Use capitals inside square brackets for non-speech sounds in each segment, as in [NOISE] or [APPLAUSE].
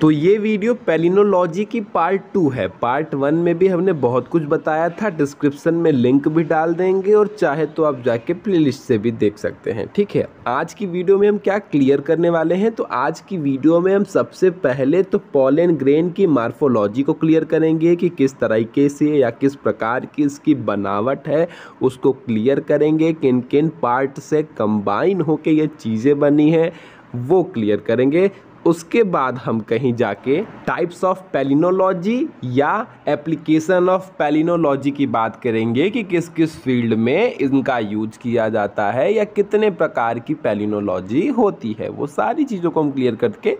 तो ये video palynology की पार्ट टू है पार्ट वन में भी हमने बहुत कुछ बताया था डिस्क्रिप्शन में लिंक भी डाल देंगे और चाहे तो आप जाके प्लेलिस्ट से भी देख सकते हैं ठीक है आज की वीडियो में हम क्या क्लियर करने वाले हैं तो आज की वीडियो में हम सबसे पहले तो पॉलन ग्रेन की मार्फोलॉजी को क्लियर करेंगे कि किस तरीके से या किस प्रकार की इसकी बनावट है उसको क्लियर करेंगे किन किन पार्ट से कंबाइन होकर ये चीज़ें बनी हैं वो क्लियर करेंगे उसके बाद हम कहीं जाके टाइप्स ऑफ पेलिनोलॉजी या एप्लीकेशन ऑफ पेलिनोलॉजी की बात करेंगे कि किस किस फील्ड में इनका यूज किया जाता है या कितने प्रकार की पेलिनोलॉजी होती है वो सारी चीज़ों को हम क्लियर करके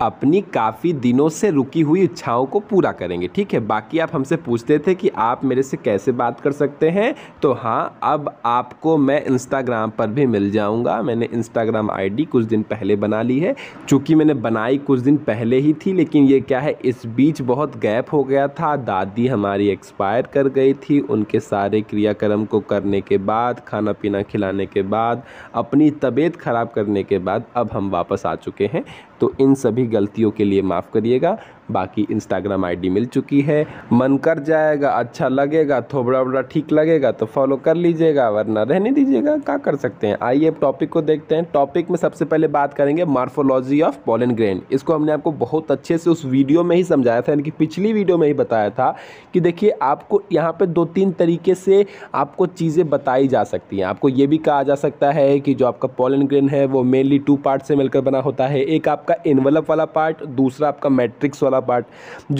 अपनी काफ़ी दिनों से रुकी हुई इच्छाओं को पूरा करेंगे ठीक है बाकी आप हमसे पूछते थे कि आप मेरे से कैसे बात कर सकते हैं तो हाँ अब आपको मैं इंस्टाग्राम पर भी मिल जाऊंगा मैंने इंस्टाग्राम आईडी कुछ दिन पहले बना ली है चूँकि मैंने बनाई कुछ दिन पहले ही थी लेकिन ये क्या है इस बीच बहुत गैप हो गया था दादी हमारी एक्सपायर कर गई थी उनके सारे क्रियाक्रम को करने के बाद खाना पीना खिलाने के बाद अपनी तबीयत ख़राब करने के बाद अब हम वापस आ चुके हैं तो इन सभी गलतियों के लिए माफ़ करिएगा बाकी इंस्टाग्राम आईडी मिल चुकी है मन कर जाएगा अच्छा लगेगा थोड़ा बड़ा ठीक लगेगा तो फॉलो कर लीजिएगा वरना रहने दीजिएगा क्या कर सकते हैं आइए अब टॉपिक को देखते हैं टॉपिक में सबसे पहले बात करेंगे मार्फोलॉजी ऑफ पॉलन ग्रेन इसको हमने आपको बहुत अच्छे से उस वीडियो में ही समझाया था यानी कि पिछली वीडियो में ही बताया था कि देखिए आपको यहाँ पर दो तीन तरीके से आपको चीज़ें बताई जा सकती हैं आपको ये भी कहा जा सकता है कि जो आपका पॉलन ग्रेन है वो मेनली टू पार्ट से मिलकर बना होता है एक आपका इनवलप वाला पार्ट दूसरा आपका मैट्रिक्स वाला पार्ट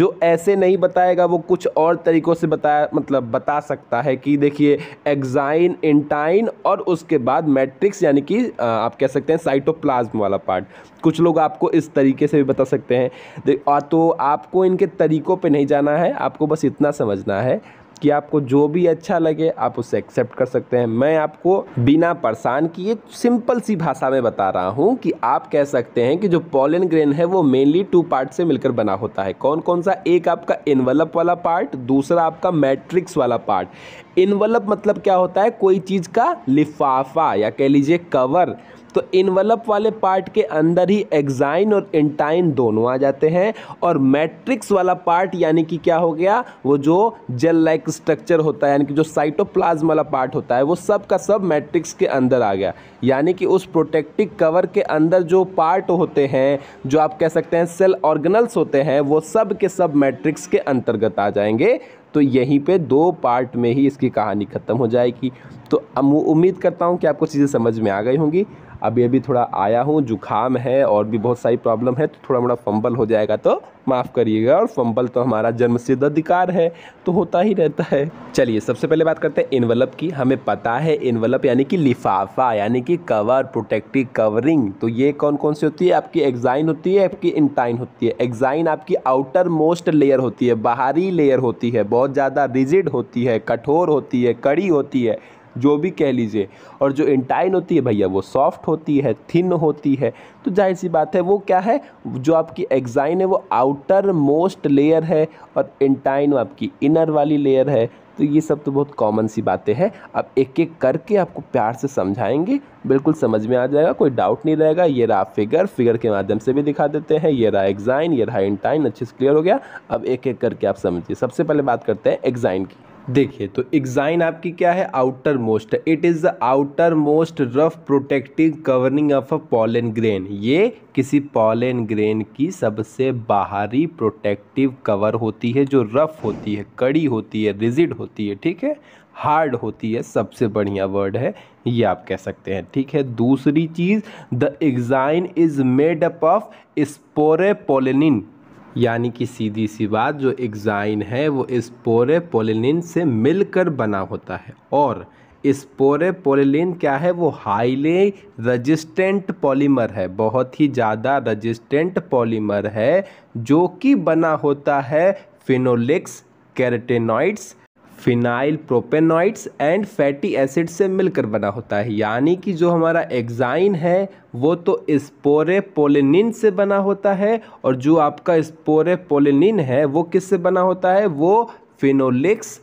जो ऐसे नहीं बताएगा वो कुछ और तरीक़ों से बताया मतलब बता सकता है कि देखिए एग्जाइन इंटाइन और उसके बाद मैट्रिक्स यानी कि आप कह सकते हैं साइटोप्लाज्म वाला पार्ट कुछ लोग आपको इस तरीके से भी बता सकते हैं तो आपको इनके तरीक़ों पर नहीं जाना है आपको बस इतना समझना है कि आपको जो भी अच्छा लगे आप उसे एक्सेप्ट कर सकते हैं मैं आपको बिना परेशान किए सिंपल सी भाषा में बता रहा हूँ कि आप कह सकते हैं कि जो पॉलिन ग्रेन है वो मेनली टू पार्ट से मिलकर बना होता है कौन कौन सा एक आपका इनवलप वाला पार्ट दूसरा आपका मैट्रिक्स वाला पार्ट इनवलप मतलब क्या होता है कोई चीज़ का लिफाफा या कह लीजिए कवर तो इनवलप वाले पार्ट के अंदर ही एग्जाइन और इंटाइन दोनों आ जाते हैं और मैट्रिक्स वाला पार्ट यानी कि क्या हो गया वो जो जेल लाइक स्ट्रक्चर होता है यानी कि जो साइटोप्लाज्म वाला पार्ट होता है वो सब का सब मैट्रिक्स के अंदर आ गया यानी कि उस प्रोटेक्टिव कवर के अंदर जो पार्ट होते हैं जो आप कह सकते हैं सेल ऑर्गेनल्स होते हैं वो सब के सब मैट्रिक्स के अंतर्गत आ जाएंगे तो यहीं पे दो पार्ट में ही इसकी कहानी ख़त्म हो जाएगी तो अब उम्मीद करता हूँ कि आपको चीज़ें समझ में आ गई होंगी अभी अभी थोड़ा आया हूँ जुकाम है और भी बहुत सारी प्रॉब्लम है तो थोड़ा मोड़ा फंबल हो जाएगा तो माफ़ करिएगा और फंबल तो हमारा जन्म सिद्ध अधिकार है तो होता ही रहता है चलिए सबसे पहले बात करते हैं इन्वलप की हमें पता है इन्वलप यानी कि लिफाफा यानी कि कवर प्रोटेक्टिव कवरिंग तो ये कौन कौन सी होती है आपकी एग्जाइन होती है आपकी इंटाइन होती है एग्जाइन आपकी आउटर मोस्ट लेयर होती है बाहरी लेयर होती है बहुत ज़्यादा रिजिड होती है कठोर होती है कड़ी होती है जो भी कह लीजिए और जो इंटाइन होती है भैया वो सॉफ्ट होती है थिन होती है तो जाहिर सी बात है वो क्या है जो आपकी एग्जाइन है वो आउटर मोस्ट लेयर है और इंटाइन आपकी इनर वाली लेयर है तो ये सब तो बहुत कॉमन सी बातें हैं अब एक एक करके आपको प्यार से समझाएंगे बिल्कुल समझ में आ जाएगा कोई डाउट नहीं रहेगा ये रहा फिगर फिगर के माध्यम से भी दिखा देते हैं ये रहा एग्जाइन ये रहा इंटाइन अच्छे से क्लियर हो गया अब एक एक करके आप समझिए सबसे पहले बात करते हैं एग्जाइन की देखिए तो एग्जाइन आपकी क्या है outermost it is the outermost rough protective covering of a pollen grain ये किसी पॉलन ग्रेन की सबसे बाहरी प्रोटेक्टिव कवर होती है जो रफ होती है कड़ी होती है रिजिड होती है ठीक है हार्ड होती है सबसे बढ़िया वर्ड है ये आप कह सकते हैं ठीक है दूसरी चीज़ the exine is made up of sporopollenin यानी कि सीधी सी बात जो एग्जाइन है वो इस पोरे पोलिनिन से मिलकर बना होता है और इस पोरे पोलिन क्या है वो हाईली रजिस्टेंट पॉलीमर है बहुत ही ज़्यादा रजिस्टेंट पॉलीमर है जो कि बना होता है phenolics carotenoids phenylpropanoids and fatty acid से मिलकर बना होता है यानी कि जो हमारा एग्जाइन है वो तो स्पोरे पोलिनिन से बना होता है और जो आपका स्पोरे पोलिनिन है वो किससे बना होता है वो phenolics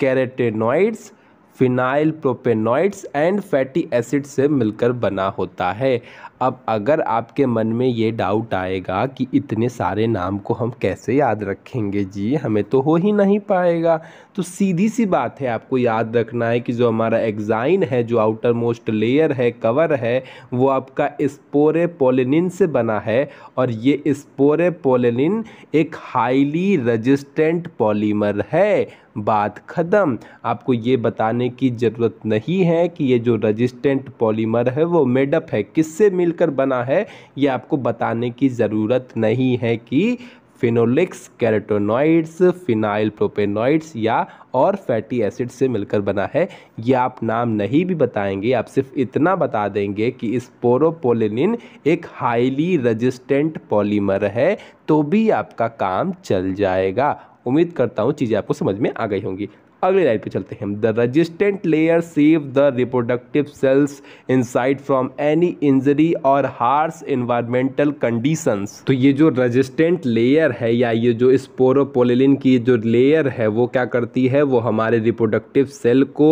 carotenoids phenylpropanoids and fatty acid से मिलकर बना होता है अब अगर आपके मन में ये डाउट आएगा कि इतने सारे नाम को हम कैसे याद रखेंगे जी हमें तो हो ही नहीं पाएगा तो सीधी सी बात है आपको याद रखना है कि जो हमारा एग्जाइन है जो आउटर मोस्ट लेयर है कवर है वो आपका स्पोरे पोलिनिन से बना है और ये स्पोरे पोलिनिन एक हाईली रजिस्टेंट पॉलीमर है बात ख़त्म आपको ये बताने की ज़रूरत नहीं है कि ये जो रजिस्टेंट पॉलीमर है वो मेडअप है किससे मिलकर बना है ये आपको बताने की ज़रूरत नहीं है कि फिनोलिक्स कैरेटोनॉइड्स फिनाइल प्रोपेनॉइड्स या और फैटी एसिड से मिलकर बना है ये आप नाम नहीं भी बताएंगे आप सिर्फ इतना बता देंगे कि इस पोरोपोलिन एक हाईली रजिस्टेंट पॉलीमर है तो भी आपका काम चल जाएगा उम्मीद करता हूँ चीज़ें आपको समझ में आ गई होंगी अगली लाइन पे चलते हैं the resistant layer save the reproductive cells inside from any injury और हार्स इन्वायरमेंटल कंडीशंस तो ये जो रजिस्टेंट लेयर है या ये जो स्पोरोपोलिन की जो लेयर है वो क्या करती है वो हमारे रिप्रोडक्टिव सेल को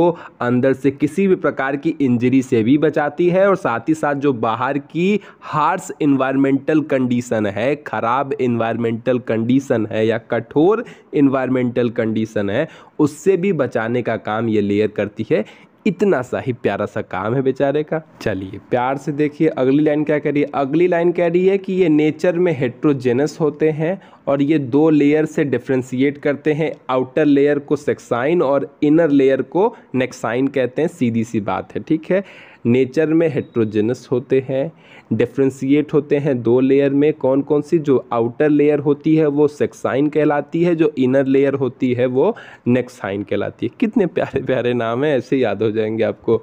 अंदर से किसी भी प्रकार की इंजरी से भी बचाती है और साथ ही साथ जो बाहर की हार्स इन्वायरमेंटल कंडीशन है खराब इन्वायरमेंटल कंडीशन है या कठोर इन्वायरमेंटल कंडीशन है उससे भी बचाने का काम ये लेयर करती है इतना सा ही प्यारा सा काम है बेचारे का चलिए प्यार से देखिए अगली लाइन क्या कह रही है अगली लाइन कह रही है कि ये नेचर में हेट्रोजेनस होते हैं और ये दो लेयर से डिफ्रेंशिएट करते हैं आउटर लेयर को सेक्साइन और इनर लेयर को नेक्साइन कहते हैं सीधी सी बात है ठीक है नेचर में हेट्रोजेनस होते हैं डिफ्रेंसीट होते हैं दो लेयर में कौन कौन सी जो आउटर लेयर होती है वो सेक्साइन कहलाती है जो इनर लेयर होती है वो नेक्साइन कहलाती है कितने प्यारे प्यारे नाम हैं ऐसे याद हो जाएंगे आपको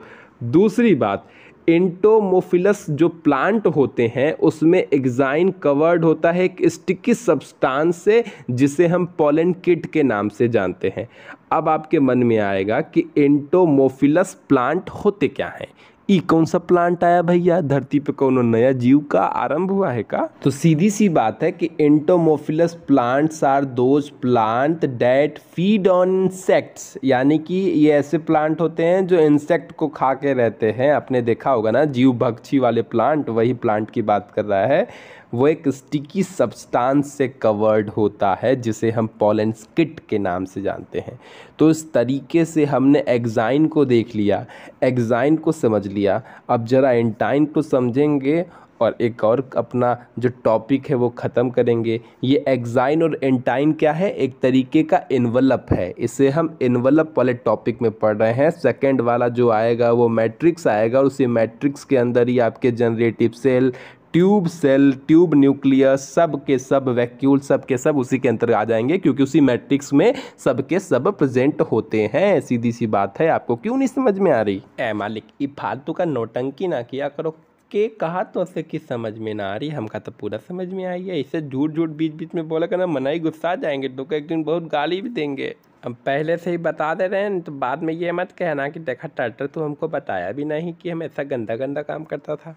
दूसरी बात इंटोमोफिलस जो प्लांट होते हैं उसमें एग्जाइन कवर्ड होता है एक स्टिकी सब्सटेंस से जिसे हम पोलन किट के नाम से जानते हैं अब आपके मन में आएगा कि एंटोमोफिलस प्लांट होते क्या हैं ये कौन सा प्लांट आया भैया धरती पे कौन नया जीव का आरंभ हुआ है का तो सीधी सी बात है कि entomophilous plants are those plant that feed on insects यानी कि ये ऐसे प्लांट होते हैं जो इंसेक्ट को खा के रहते हैं आपने देखा होगा ना जीव भक्षी वाले प्लांट वही प्लांट की बात कर रहा है वो एक स्टिकी सब्सटेंस से कवर्ड होता है जिसे हम पोलन स्किट के नाम से जानते हैं तो इस तरीके से हमने एग्जाइन को देख लिया एग्जाइन को समझ लिया अब ज़रा एंटाइन को समझेंगे और एक और अपना जो टॉपिक है वो ख़त्म करेंगे ये एग्जाइन और एंटाइन क्या है एक तरीके का इन्वलप है इसे हम इन्वलप वाले टॉपिक में पढ़ रहे हैं सेकंड वाला जो आएगा वो मैट्रिक्स आएगा और उसी मैट्रिक्स के अंदर ही आपके generative cell tube cell tube nucleus सब के सब वैक्यूल सब के सब उसी के अंतर्गत आ जाएंगे क्योंकि उसी मैट्रिक्स में सब के सब प्रेजेंट होते हैं सीधी सी बात है आपको क्यों नहीं समझ में आ रही ए मालिक ये फालतू का नोटंकी ना किया करो के कहा तो उसे किस समझ में ना आ रही हम तो पूरा समझ में आई है इसे झूठ झूठ बीच बीच में बोला करना मनाई गुस्सा जाएंगे तो एक दिन बहुत गाली भी देंगे हम पहले से ही बता दे रहे हैं तो बाद में ये मत कहना कि देखा टर्टर तो हमको बताया भी नहीं कि हम ऐसा गंदा गंदा काम करता था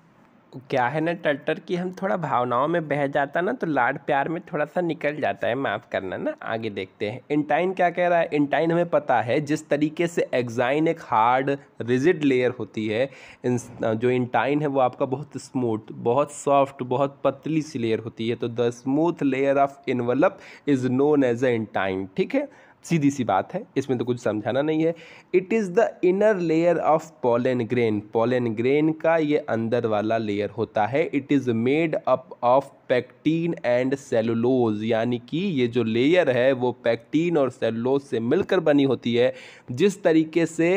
क्या है ना टटर कि हम थोड़ा भावनाओं में बह जाता ना तो लाड प्यार में थोड़ा सा निकल जाता है माफ़ करना ना आगे देखते हैं इंटाइन क्या कह रहा है इंटाइन हमें पता है जिस तरीके से एग्जाइन एक हार्ड रिजिड लेयर होती है जो इंटाइन है वो आपका बहुत स्मूथ बहुत सॉफ्ट बहुत पतली सी लेयर होती है तो the smooth layer of envelope is known as a intine ठीक है सीधी सी बात है इसमें तो कुछ समझाना नहीं है it is the inner layer of pollen grain pollen grain का ये अंदर वाला लेयर होता है it is made up of pectin and cellulose यानी कि ये जो लेयर है वो पैक्टीन और सेलुलोज से मिलकर बनी होती है जिस तरीके से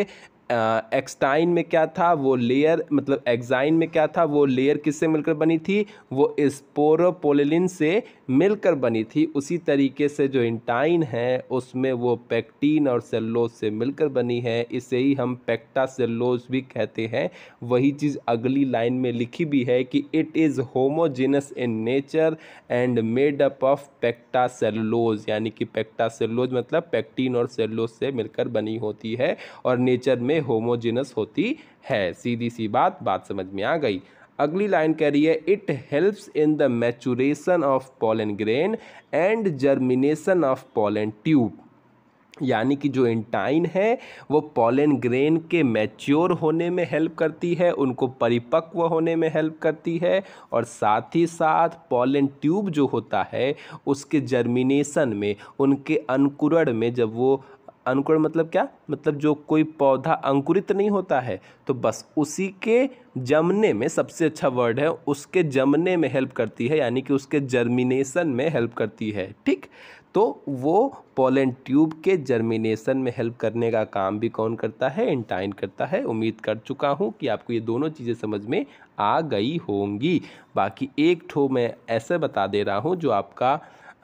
एक्सटाइन में क्या था वो लेयर मतलब एक्जाइन में क्या था वो लेयर किससे मिलकर बनी थी वो स्पोरोपोलिन से मिलकर बनी थी उसी तरीके से जो इंटाइन है उसमें वो पैक्टीन और सेल्लोज से मिलकर बनी है इसे ही हम पैक्टा सेल्लोज भी कहते हैं वही चीज़ अगली लाइन में लिखी भी है कि it is homogenous in nature and made up of pecto cellulose यानी कि पैक्टा सेल्लोज मतलब पैक्टीन और सेल्लोज से मिलकर बनी होती है और नेचर में होमोजिनस होती है सीधी सी बात बात समझ में आ गई अगली लाइन कह रही है it helps in the maturation of pollen grain and germination of pollen tube यानी कि जो इंटाइन है वो पॉलन ग्रेन के मैच्योर होने में हेल्प करती है उनको परिपक्व होने में हेल्प करती है और साथ ही साथ पॉलन ट्यूब जो होता है उसके जर्मिनेशन में उनके अंकुरण में जब वो अंकुर मतलब क्या मतलब जो कोई पौधा अंकुरित नहीं होता है तो बस उसी के जमने में सबसे अच्छा वर्ड है उसके जमने में हेल्प करती है यानी कि उसके जर्मिनेशन में हेल्प करती है ठीक तो वो पोलन ट्यूब के जर्मिनेशन में हेल्प करने का काम भी कौन करता है इंटाइन करता है उम्मीद कर चुका हूँ कि आपको ये दोनों चीज़ें समझ में आ गई होंगी बाकी एक ठो मैं ऐसे बता दे रहा हूँ जो आपका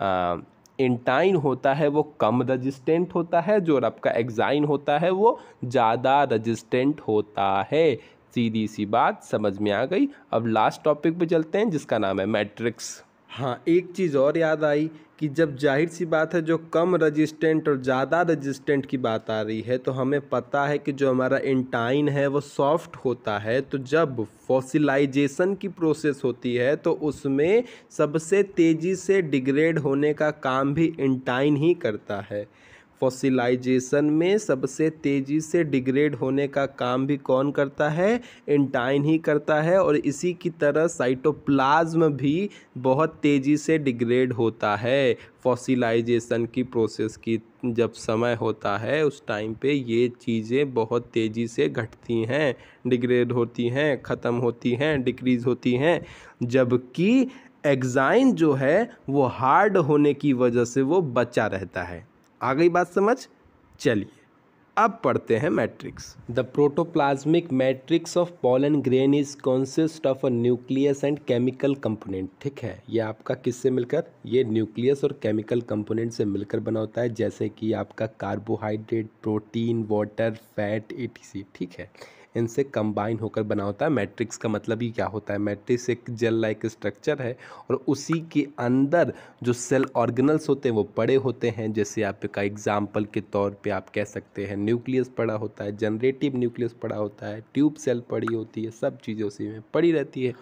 आ, इंटाइन होता है वो कम रजिस्टेंट होता है जो रब का एग्जाइन होता है वो ज़्यादा रजिस्टेंट होता है सीधी सी बात समझ में आ गई अब लास्ट टॉपिक पे चलते हैं जिसका नाम है मैट्रिक्स हाँ एक चीज़ और याद आई कि जब जाहिर सी बात है जो कम रजिस्टेंट और ज़्यादा रजिस्टेंट की बात आ रही है तो हमें पता है कि जो हमारा इंटाइन है वो सॉफ्ट होता है तो जब फॉसिलाइजेशन की प्रोसेस होती है तो उसमें सबसे तेज़ी से डिग्रेड होने का काम भी इंटाइन ही करता है फॉसिलाइजेशन में सबसे तेज़ी से डिग्रेड होने का काम भी कौन करता है इंटाइन ही करता है और इसी की तरह साइटोप्लाज्म भी बहुत तेज़ी से डिग्रेड होता है फॉसिलाइजेशन की प्रोसेस की जब समय होता है उस टाइम पे ये चीज़ें बहुत तेज़ी से घटती हैं डिग्रेड होती हैं ख़त्म होती हैं डिक्रीज़ होती हैं जबकि एग्जाइन जो है वो हार्ड होने की वजह से वो बचा रहता है आ गई बात समझ चलिए अब पढ़ते हैं matrix the protoplasmic matrix of pollen grain is consist of a nucleus and chemical component ठीक है ये आपका किससे मिलकर ये न्यूक्लियस और केमिकल कंपोनेंट से मिलकर बना होता है जैसे कि आपका कार्बोहाइड्रेट प्रोटीन वाटर फैट ए ठीक है इनसे कंबाइन होकर बना होता है मैट्रिक्स का मतलब ही क्या होता है मैट्रिक्स एक जेल लाइक स्ट्रक्चर है और उसी के अंदर जो सेल ऑर्गनल्स होते हैं वो पड़े होते हैं जैसे आपका एग्जाम्पल के तौर पर आप कह सकते हैं न्यूक्लियस पड़ा होता है जनरेटिव न्यूक्लियस पड़ा होता है ट्यूब सेल पड़ी होती है सब चीज़ें उसी में पड़ी रहती है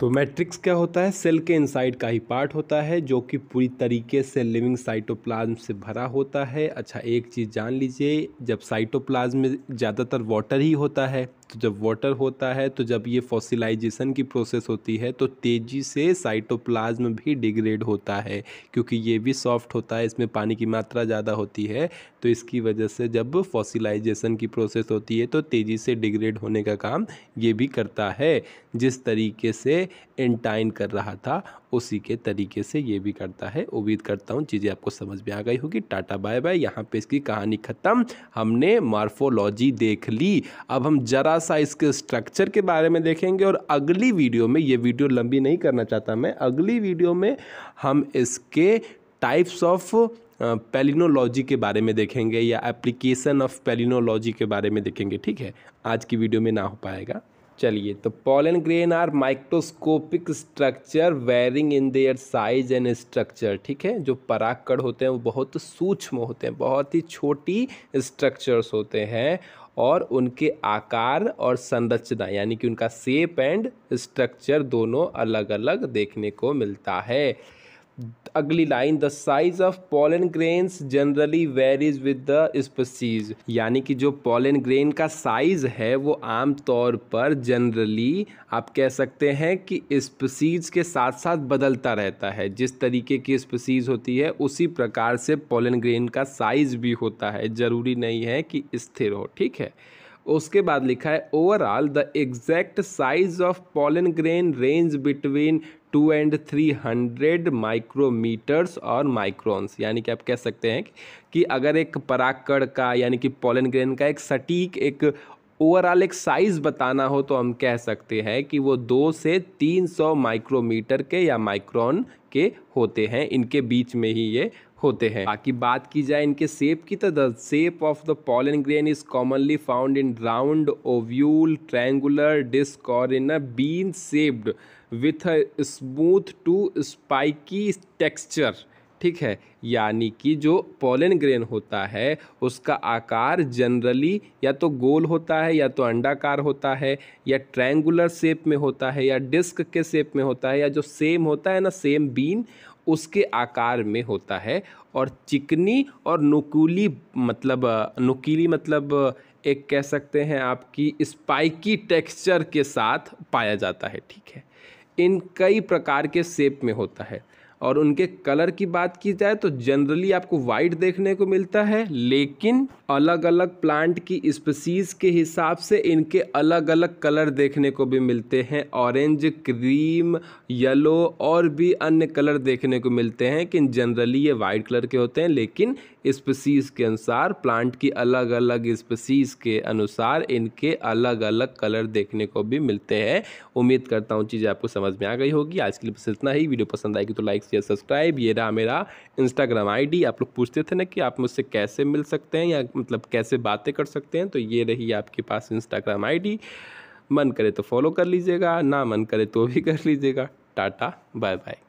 तो मैट्रिक्स क्या होता है सेल के इनसाइड का ही पार्ट होता है जो कि पूरी तरीके से लिविंग साइटोप्लाज्म से भरा होता है अच्छा एक चीज़ जान लीजिए जब साइटोप्लाज्म में ज़्यादातर वाटर ही होता है तो जब वाटर होता है तो जब ये फॉसिलाइजेशन की प्रोसेस होती है तो तेज़ी से साइटोप्लाज्म भी डिग्रेड होता है क्योंकि ये भी सॉफ्ट होता है इसमें पानी की मात्रा ज़्यादा होती है तो इसकी वजह से जब फॉसिलाइजेशन की प्रोसेस होती है तो तेज़ी से डिग्रेड होने का काम ये भी करता है जिस तरीके से एंटाइन कर रहा था उसी के तरीके से ये भी करता है उम्मीद करता हूँ चीज़ें आपको समझ में आ गई होगी टाटा बाय बाय यहाँ पे इसकी कहानी ख़त्म हमने मार्फोलॉजी देख ली अब हम जरा सा इसके स्ट्रक्चर के बारे में देखेंगे और अगली वीडियो में ये वीडियो लंबी नहीं करना चाहता मैं अगली वीडियो में हम इसके टाइप्स ऑफ पेलिनोलॉजी के बारे में देखेंगे या एप्लीकेशन ऑफ पेलिनोलॉजी के बारे में देखेंगे ठीक है आज की वीडियो में ना हो पाएगा चलिए तो pollen grain are microscopic structure varying in their size and structure ठीक है जो पराकड़ होते हैं वो बहुत सूक्ष्म होते हैं बहुत ही छोटी स्ट्रक्चर्स होते हैं और उनके आकार और संरचना यानी कि उनका सेप एंड स्ट्रक्चर दोनों अलग अलग देखने को मिलता है अगली line the size of pollen grains generally varies with the species यानी कि जो पोलन ग्रेन का साइज है वो आम तौर पर जनरली आप कह सकते हैं कि स्पीसीज के साथ साथ बदलता रहता है जिस तरीके की स्पीसीज होती है उसी प्रकार से पोलन ग्रेन का साइज भी होता है ज़रूरी नहीं है कि स्थिर हो ठीक है उसके बाद लिखा है overall the exact size of pollen grain range between two and three hundred micrometers और माइक्रोन्स यानी कि आप कह सकते हैं कि अगर एक पराकड़ का यानी कि पोलन ग्रेन का एक सटीक एक ओवरऑल एक साइज़ बताना हो तो हम कह सकते हैं कि वो दो से तीन सौ माइक्रोमीटर के या माइक्रोन के होते हैं इनके बीच में ही ये होते हैं बाकी बात की जाए इनके सेप की तो the shape of the pollen grain is commonly found in round ovule triangular disc और in a bean shaped with a smooth to spiky texture ठीक है यानी कि जो पोलन ग्रेन होता है उसका आकार जनरली या तो गोल होता है या तो अंडाकार होता है या ट्रैंगुलर शेप में होता है या डिस्क के शेप में होता है या जो सेम होता है ना सेम बीन उसके आकार में होता है और चिकनी और नुकीली मतलब नुकीली मतलब एक कह सकते हैं आपकी स्पाइकी टेक्सचर के साथ पाया जाता है ठीक है इन कई प्रकार के शेप में होता है और उनके कलर की बात की जाए तो जनरली आपको वाइट देखने को मिलता है लेकिन अलग अलग प्लांट की स्पीसीज़ के हिसाब से इनके अलग अलग कलर देखने को भी मिलते हैं ऑरेंज क्रीम येलो और भी अन्य कलर देखने को मिलते हैं कि जनरली ये वाइट कलर के होते हैं लेकिन स्पीसीज़ के अनुसार प्लांट की अलग अलग स्पीसीज़ के अनुसार इनके अलग अलग कलर देखने को भी मिलते हैं उम्मीद करता हूँ चीज़ आपको समझ में आ गई होगी आज के लिए बस इतना ही वीडियो पसंद आएगी तो लाइक शेयर सब्सक्राइब ये रहा मेरा इंस्टाग्राम आईडी आप लोग पूछते थे ना कि आप मुझसे कैसे मिल सकते हैं या मतलब कैसे बातें कर सकते हैं तो ये रही आपके पास इंस्टाग्राम आईडी मन करे तो फॉलो कर लीजिएगा ना मन करे तो भी [LAUGHS] कर लीजिएगा टाटा बाय बाय